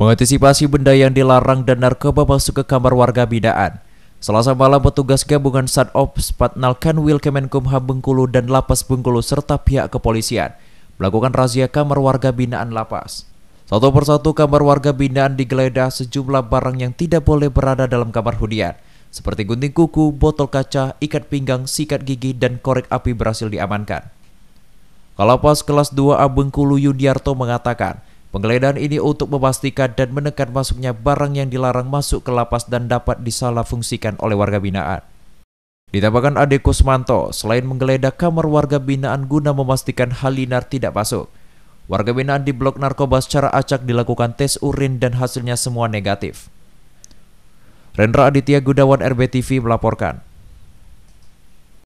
Mengantisipasi benda yang dilarang dan narkoba masuk ke kamar warga binaan. Selasa malam petugas gabungan Ops Patnal Kanwil Kemenkumham Bengkulu dan Lapas Bengkulu serta pihak kepolisian melakukan razia kamar warga binaan Lapas. Satu persatu kamar warga binaan digeledah sejumlah barang yang tidak boleh berada dalam kamar hunian, seperti gunting kuku, botol kaca, ikat pinggang, sikat gigi, dan korek api berhasil diamankan. Kalapas kelas 2 Abengkulu Yudiarto mengatakan, Penggeledahan ini untuk memastikan dan menekan masuknya barang yang dilarang masuk ke lapas dan dapat disalahfungsikan oleh warga binaan. Ditambahkan Ade Kusmanto, selain menggeledah kamar warga binaan guna memastikan Halinar tidak masuk, warga binaan di blok narkoba secara acak dilakukan tes urin dan hasilnya semua negatif. Rendra Aditya Gudawan RBTV melaporkan.